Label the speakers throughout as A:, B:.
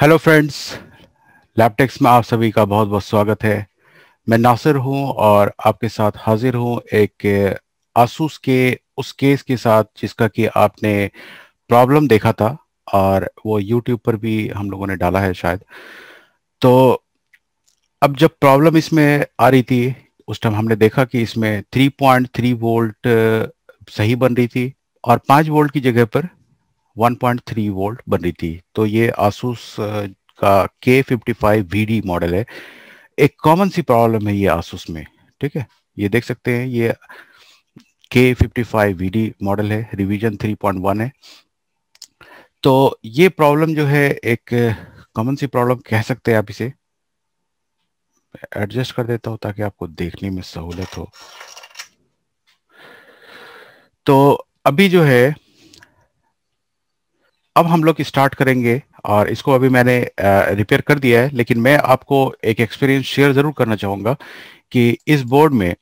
A: hello friends लैपटेक्स में आप सभी का बहुत बहुत स्वागत है मैं नासिर हूं और आपके साथ हाजिर हूं एक आसूस के उस केस के साथ जिसका कि आपने प्रॉब्लम देखा था और वो यूट्यूब पर भी हम लोगों ने डाला है शायद तो अब जब प्रॉब्लम इसमें आ रही थी उस टाइम हमने देखा कि इसमें 3.3 वोल्ट सही बन रही थी और 5 वोल्ट की जगह पर 1.3 वोल्ट बन रही थी तो ये आसूस का के फिफ्टी फाइव मॉडल है एक कॉमन सी प्रॉब्लम है ये आसूस में ठीक है ये देख सकते हैं ये के फिफ्टी मॉडल है रिवीजन 3.1 है तो ये प्रॉब्लम जो है एक कॉमन सी प्रॉब्लम कह सकते हैं आप इसे एडजस्ट कर देता हूं ताकि आपको देखने में सहूलत हो तो अभी जो है अब हम लोग स्टार्ट करेंगे और इसको अभी मैंने रिपेयर कर दिया है लेकिन मैं आपको एक एक्सपीरियंस शेयर जरूर करना चाहूंगा कि इस बोर्ड में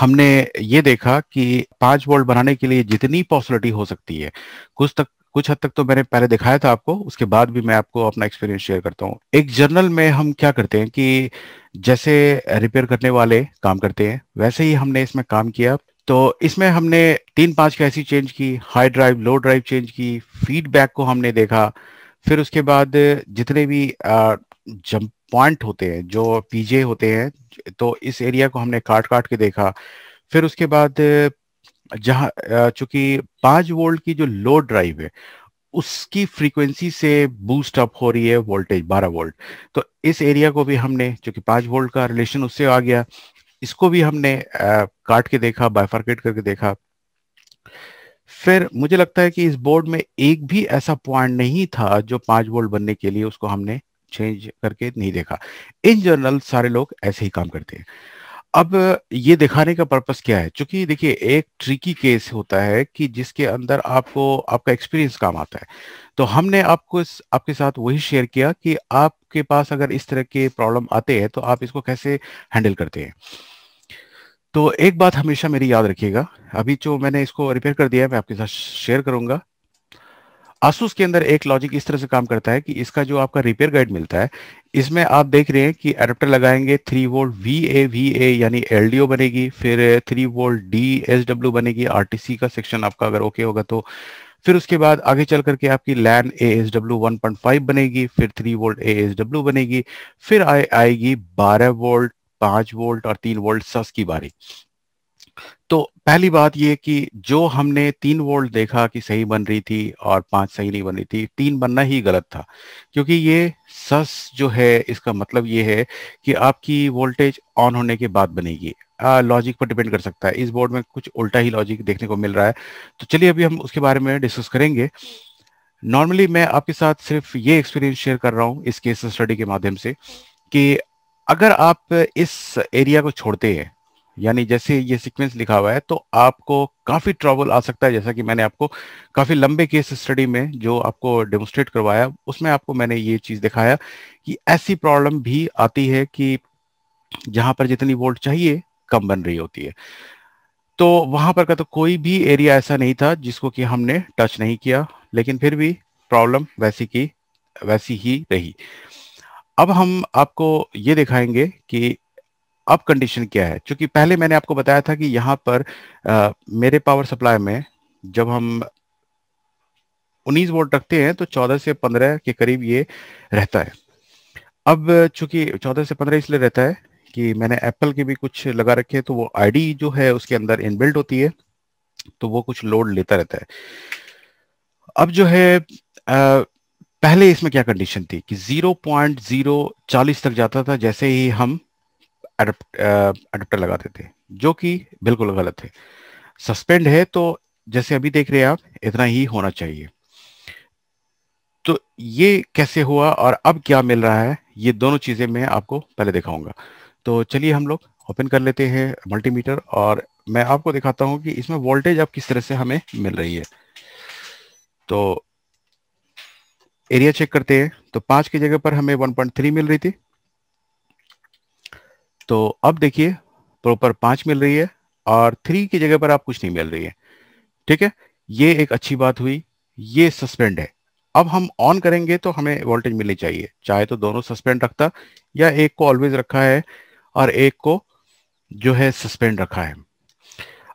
A: हमने ये देखा कि पांच बोर्ड बनाने के लिए जितनी पॉसिबिलिटी हो सकती है कुछ तक कुछ हद तक तो मैंने पहले दिखाया था आपको उसके बाद भी मैं आपको अपना एक्सपीरियंस शेयर करता हूँ एक जर्नल में हम क्या करते हैं कि जैसे रिपेयर करने वाले काम करते हैं वैसे ही हमने इसमें काम किया तो इसमें हमने तीन पांच कैसी चेंज की high drive low drive change की फीडबैक को हमने देखा फिर उसके बाद जितने भी जंप पॉइंट होते हैं जो पीजे होते हैं तो इस एरिया को हमने काट काट के देखा फिर उसके बाद जहाँ चूंकि पांच वोल्ट की जो लो ड्राइव है उसकी फ्रीक्वेंसी से बूस्ट अप हो रही है वोल्टेज 12 वोल्ट तो इस एरिया को भी हमने जो कि 5 वोल्ट का रिलेशन उससे आ गया इसको भी हमने काट के देखा बायफार्केट करके देखा फिर मुझे लगता है कि इस बोर्ड में एक भी ऐसा पॉइंट नहीं था जो पांच वोल्ट बनने के लिए उसको हमने चेंज करके नहीं देखा इन जनरल सारे लोग ऐसे ही काम करते हैं अब ये दिखाने का पर्पस क्या है क्योंकि देखिए एक ट्रिकी केस होता है कि जिसके अंदर आपको आपका एक्सपीरियंस काम आता है तो हमने आपको इस, आपके साथ वही शेयर किया कि आपके पास अगर इस तरह के प्रॉब्लम आते हैं तो आप इसको कैसे हैंडल करते हैं तो एक बात हमेशा मेरी याद रखिएगा अभी जो मैंने इसको रिपेयर कर दिया है मैं आपके साथ शेयर करूंगा आसूस के अंदर एक लॉजिक इस तरह से काम करता है कि इसका जो आपका रिपेयर गाइड मिलता है इसमें आप देख रहे हैं कि एडप्टर लगाएंगे three volt V A V A यानी एल बनेगी फिर three volt D S W बनेगी सी का सेक्शन आपका अगर ओके होगा तो फिर उसके बाद आगे चल करके आपकी LAN A S W one point five बनेगी फिर three volt A S W बनेगी फिर आएगी बारह वोल्ट पांच वोल्ट और तीन वोल्ट सस की बारी तो पहली बात यह कि जो हमने तीन वोल्ट देखा कि सही बन रही थी और पांच सही नहीं बन रही थी तीन बनना ही गलत था क्योंकि ये सस जो है इसका मतलब ये है कि आपकी वोल्टेज ऑन होने के बाद बनेगी लॉजिक पर डिपेंड कर सकता है इस बोर्ड में कुछ उल्टा ही लॉजिक देखने को मिल रहा है तो चलिए अभी हम उसके बारे में डिस्कस करेंगे नॉर्मली मैं आपके साथ सिर्फ ये एक्सपीरियंस शेयर कर रहा हूँ इस केस स्टडी के माध्यम से कि अगर आप इस एरिया को छोड़ते हैं यानी जैसे ये सीक्वेंस लिखा हुआ है तो आपको काफी ट्रबल आ सकता है जैसा कि मैंने आपको काफी लंबे केस स्टडी में जो आपको डेमोस्ट्रेट करवाया उसमें आपको मैंने ये चीज दिखाया कि ऐसी प्रॉब्लम भी आती है कि जहां पर जितनी वोल्ट चाहिए कम बन रही होती है तो वहां पर का तो कोई भी एरिया ऐसा नहीं था जिसको कि हमने टच नहीं किया लेकिन फिर भी प्रॉब्लम वैसी की वैसी ही रही अब हम आपको ये दिखाएंगे कि अब कंडीशन क्या है क्योंकि पहले मैंने आपको बताया था कि यहाँ पर आ, मेरे पावर सप्लाई में जब हम 19 वोल्ट रखते हैं तो 14 से 15 के करीब ये रहता है अब चूंकि 14 से 15 इसलिए रहता है कि मैंने एप्पल के भी कुछ लगा रखे हैं तो वो आईडी जो है उसके अंदर इनबिल्ट होती है तो वो कुछ लोड लेता रहता है अब जो है आ, पहले इसमें क्या कंडीशन थी कि 0.040 तक जाता था जैसे ही हम अडप्टर लगाते थे जो कि बिल्कुल गलत है सस्पेंड है तो जैसे अभी देख रहे हैं आप इतना ही होना चाहिए तो ये कैसे हुआ और अब क्या मिल रहा है ये दोनों चीजें मैं आपको पहले दिखाऊंगा तो चलिए हम लोग ओपन कर लेते हैं मल्टीमीटर और मैं आपको दिखाता हूं कि इसमें वोल्टेज अब किस तरह से हमें मिल रही है तो एरिया चेक करते हैं तो पांच की जगह पर हमें 1.3 मिल रही थी तो अब देखिए प्रॉपर पांच मिल रही है और थ्री की जगह पर आप कुछ नहीं मिल रही है ठीक है ये एक अच्छी बात हुई ये सस्पेंड है अब हम ऑन करेंगे तो हमें वोल्टेज मिलनी चाहिए चाहे तो दोनों सस्पेंड रखता या एक को ऑलवेज रखा है और एक को जो है सस्पेंड रखा है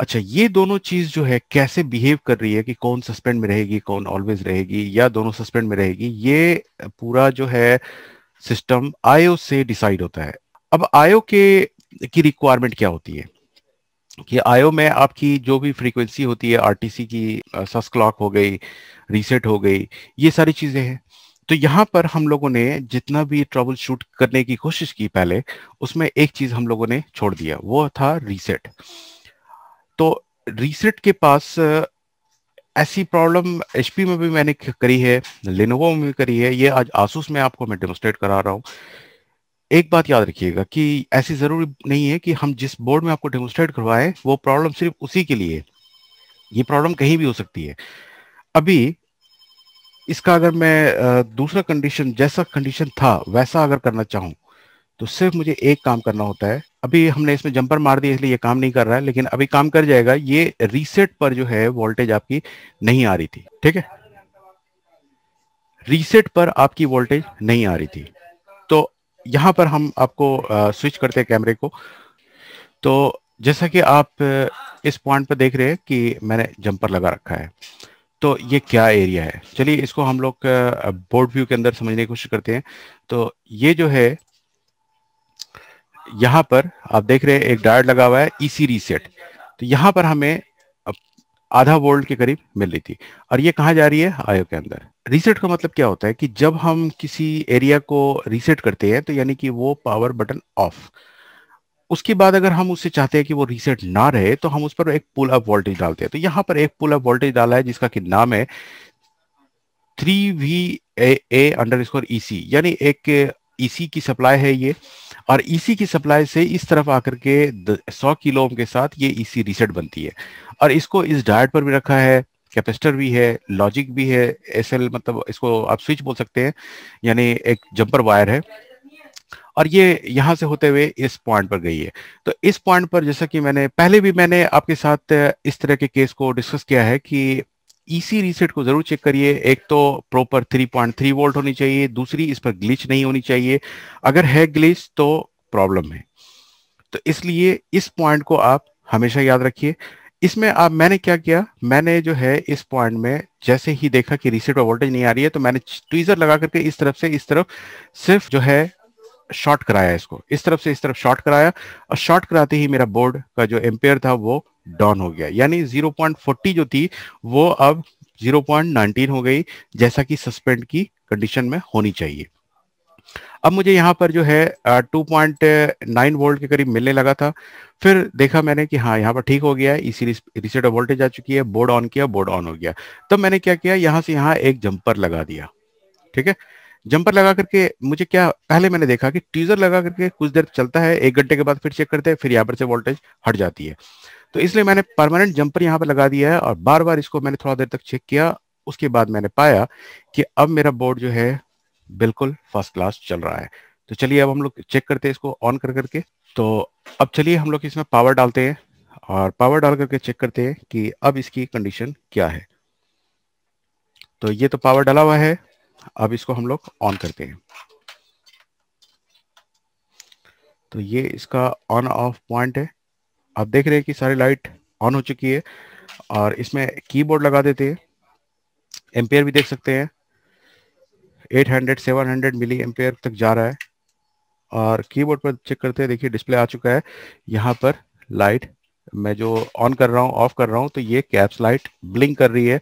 A: अच्छा ये दोनों चीज जो है कैसे बिहेव कर रही है कि कौन सस्पेंड में रहेगी कौन ऑलवेज रहेगी या दोनों सस्पेंड में रहेगी ये पूरा जो है सिस्टम आयो से डिसाइड होता है अब आयो के की रिक्वायरमेंट क्या होती है कि आयो में आपकी जो भी फ्रीक्वेंसी होती है आरटीसी की सस क्लॉक हो गई रीसेट हो गई ये सारी चीजें हैं तो यहाँ पर हम लोगों ने जितना भी ट्रबल शूट करने की कोशिश की पहले उसमें एक चीज हम लोगों ने छोड़ दिया वो था रीसेट तो रीसेट के पास ऐसी प्रॉब्लम एचपी में भी मैंने करी है लिनोवो में भी करी है ये आज आसूस में आपको मैं डेमोस्ट्रेट करा रहा हूँ एक बात याद रखिएगा कि ऐसी जरूरी नहीं है कि हम जिस बोर्ड में आपको डेमोस्ट्रेट करवाए वो प्रॉब्लम सिर्फ उसी के लिए ये प्रॉब्लम कहीं भी हो सकती है अभी इसका अगर मैं दूसरा कंडीशन जैसा कंडीशन था वैसा अगर करना चाहूँ तो सिर्फ मुझे एक काम करना होता है अभी हमने इसमें जंपर मार दिया इसलिए ये काम नहीं कर रहा है लेकिन अभी काम कर जाएगा ये रीसेट पर जो है वोल्टेज आपकी नहीं आ रही थी ठीक है रीसेट पर आपकी वोल्टेज नहीं आ रही थी तो यहां पर हम आपको स्विच करते हैं कैमरे को तो जैसा कि आप इस पॉइंट पर देख रहे हैं कि मैंने जंपर लगा रखा है तो ये क्या एरिया है चलिए इसको हम लोग बोर्ड व्यू के अंदर समझने की कोशिश करते हैं तो ये जो है यहाँ पर आप देख रहे हैं एक डायड लगा हुआ है ईसी e रीसेट तो यहाँ पर हमें आधा वोल्ट के करीब मिल रही थी और ये कहा जा रही है आयो के अंदर रीसेट का मतलब क्या होता है कि जब हम किसी एरिया को रीसेट करते हैं तो यानी कि वो पावर बटन ऑफ उसके बाद अगर हम उससे चाहते हैं कि वो रीसेट ना रहे तो हम उस पर एक पुल अप वोल्टेज डालते हैं तो यहाँ पर एक पुल अप वोल्टेज डाला है जिसका कि नाम है three V A underscore E C यानी एक ईसी e की सप्लाई है ये और इसी की सप्लाई से इस तरफ आकर के सौ किलो के साथ ये इसी रिसेट बनती है और इसको इस डायट पर भी रखा है कैपेसिटर भी है लॉजिक भी है एस मतलब इसको आप स्विच बोल सकते हैं यानी एक जम्पर वायर है और ये यहां से होते हुए इस पॉइंट पर गई है तो इस पॉइंट पर जैसा कि मैंने पहले भी मैंने आपके साथ इस तरह के केस को डिस्कस किया है कि ईसी e रीसेट को जरूर चेक करिए एक तो प्रॉपर 3.3 वोल्ट होनी चाहिए दूसरी इस पर ग्लिच नहीं होनी चाहिए अगर है ग्लिच तो प्रॉब्लम है तो इसलिए इस पॉइंट को आप हमेशा याद रखिए इसमें आप मैंने क्या किया मैंने जो है इस पॉइंट में जैसे ही देखा कि रीसेट पर वोल्टेज नहीं आ रही है तो मैंने ट्वीजर लगा करके इस तरफ से इस तरफ सिर्फ जो है शॉर्ट कराया इसको इस तरफ से इस तरफ शॉर्ट कराया और शॉर्ट कराते ही मेरा बोर्ड का जो एम्पेयर था वो डाउन हो गया यानी 0.40 जो थी वो अब 0.19 हो गई जैसा कि सस्पेंड की कंडीशन में होनी चाहिए अब मुझे यहाँ पर जो है 2.9 वोल्ट के करीब मिलने लगा था फिर देखा मैंने कि हाँ यहाँ पर ठीक हो गया है इसी रिसेट वोल्टेज आ चुकी है बोर्ड ऑन किया बोर्ड ऑन हो गया तब मैंने क्या किया यहाँ से यहाँ एक जंपर लगा दिया ठीक है जंपर लगा करके मुझे क्या पहले मैंने देखा कि ट्यूजर लगा करके कुछ देर चलता है एक घंटे के बाद फिर चेक करते हैं फिर यहाँ पर से वोल्टेज हट जाती है तो इसलिए मैंने परमानेंट जंपर यहाँ पर लगा दिया है और बार बार इसको मैंने थोड़ा देर तक चेक किया उसके बाद मैंने पाया कि अब मेरा बोर्ड जो है बिल्कुल फर्स्ट क्लास चल रहा है तो चलिए अब हम लोग चेक करते हैं इसको ऑन कर करके तो अब चलिए हम लोग इसमें पावर डालते हैं और पावर डाल करके चेक करते हैं कि अब इसकी कंडीशन क्या है तो ये तो पावर डाला हुआ है अब इसको हम लोग ऑन करते हैं तो ये इसका ऑन ऑफ पॉइंट है आप देख रहे हैं कि सारी लाइट ऑन हो चुकी है और इसमें कीबोर्ड लगा देते हैं एम्पेयर भी देख सकते हैं 800 700 मिली एम्पेयर तक जा रहा है और कीबोर्ड पर चेक करते हैं देखिए डिस्प्ले आ चुका है यहाँ पर लाइट मैं जो ऑन कर रहा हूँ ऑफ कर रहा हूँ तो ये कैप्स लाइट ब्लिंक कर रही है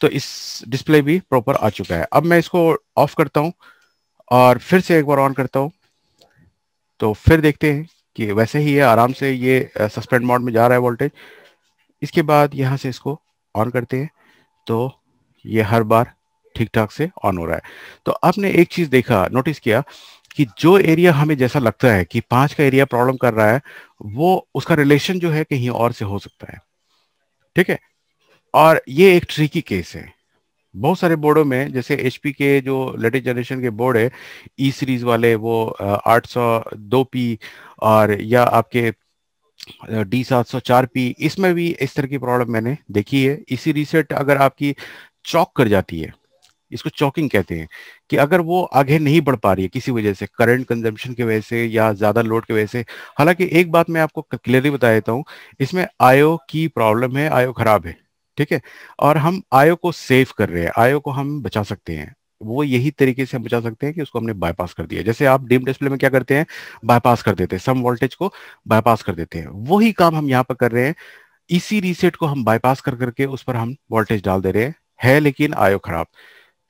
A: तो इस डिस्प्ले भी प्रॉपर आ चुका है अब मैं इसको ऑफ करता हूँ और फिर से एक बार ऑन करता हूँ तो फिर देखते हैं कि वैसे ही ये आराम से ये सस्पेंड मोड में जा रहा है वोल्टेज इसके बाद यहाँ से इसको ऑन करते हैं तो ये हर बार ठीक ठाक से ऑन हो रहा है तो आपने एक चीज देखा नोटिस किया कि जो एरिया हमें जैसा लगता है कि पांच का एरिया प्रॉब्लम कर रहा है वो उसका रिलेशन जो है कहीं और से हो सकता है ठीक है और ये एक ट्रिकी केस है बहुत सारे बोर्डों में जैसे एच के जो लेटेस्ट जनरेशन के बोर्ड है ई सीरीज वाले वो आठ सौ दो पी और या आपके डी सात सौ चार पी इसमें भी इस तरह की प्रॉब्लम मैंने देखी है इसी रीसेट अगर आपकी चौक कर जाती है इसको चौकिंग कहते हैं कि अगर वो आगे नहीं बढ़ पा रही है किसी वजह से करंट कंजम्पशन की वजह से या ज़्यादा लोड की वजह से हालांकि एक बात मैं आपको क्लियरली बता देता हूँ इसमें आयो की प्रॉब्लम है आयो खराब है ठीक है और हम आयो को सेव कर रहे हैं आयो को हम बचा सकते हैं वो यही तरीके से हम बचा सकते हैं कि उसको हमने बायपास कर दिया जैसे आप डिम डिस्प्ले में क्या करते हैं बायपास कर देते हैं सम वोल्टेज को बायपास कर देते हैं वही काम हम यहाँ पर कर रहे हैं इसी रीसेट को हम बायपास कर करके उस पर हम वोल्टेज डाल दे रहे हैं है लेकिन आयो खराब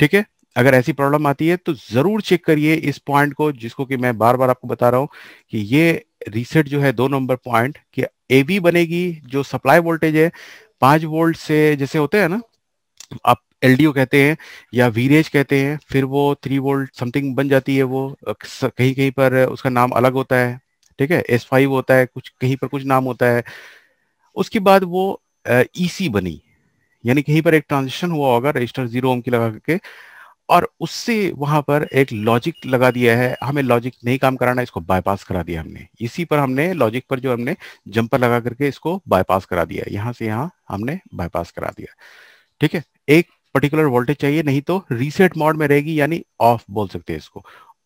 A: ठीक है अगर ऐसी प्रॉब्लम आती है तो जरूर चेक करिए इस पॉइंट को जिसको कि मैं बार बार आपको बता रहा हूं कि ये रीसेट जो है दो नंबर पॉइंट कि ए बी बनेगी जो सप्लाई वोल्टेज है पांच वोल्ट से जैसे होते हैं ना आप एल कहते हैं या वीरेज कहते हैं फिर वो थ्री वोल्ट समथिंग बन जाती है वो कहीं कहीं पर उसका नाम अलग होता है ठीक है एस फाइव होता है कुछ कहीं पर कुछ नाम होता है उसके बाद वो ईसी e बनी यानी कहीं पर एक ट्रांजिशन हुआ होगा रजिस्टर जीरो ओम की लगा करके और उससे वहां पर एक लॉजिक लगा दिया है हमें लॉजिक नहीं काम कराना इसको बायपास करा दिया हमने इसी पर हमने लॉजिक पर जो हमने जंपर लगा करके इसको बायपास करा दिया यहां से यहां हमने बायपास करा दिया ठीक है एक पर्टिकुलर वोल्टेज चाहिए नहीं तो रीसेट मोड में रहेगी यानी ऑफ बोल सकते हैं इसको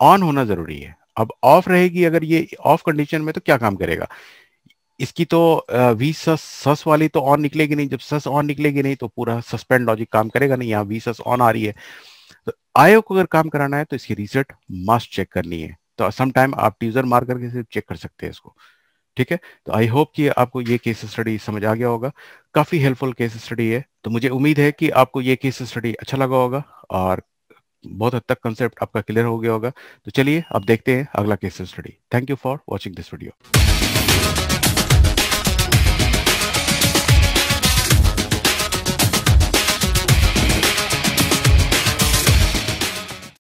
A: ऑन होना जरूरी है अब ऑफ रहेगी अगर ये ऑफ कंडीशन में तो क्या काम करेगा इसकी तो वी सस सस वाली तो ऑन निकलेगी नहीं जब सस ऑन निकलेगी नहीं तो पूरा सस्पेंड लॉजिक काम करेगा नहीं यहाँ वी सस ऑन आ रही है तो आयोग को अगर काम कराना है तो इसकी रिजल्ट मस्ट चेक करनी है तो समटाइम आप टीजर मार करके सिर्फ चेक कर सकते हैं इसको ठीक है तो आई होप कि आपको ये केस स्टडी समझ आ गया होगा काफ़ी हेल्पफुल केस स्टडी है तो मुझे उम्मीद है कि आपको ये केस स्टडी अच्छा लगा होगा और बहुत हद तक कंसेप्ट आपका क्लियर हो गया होगा तो चलिए अब देखते हैं अगला case study thank you for watching this video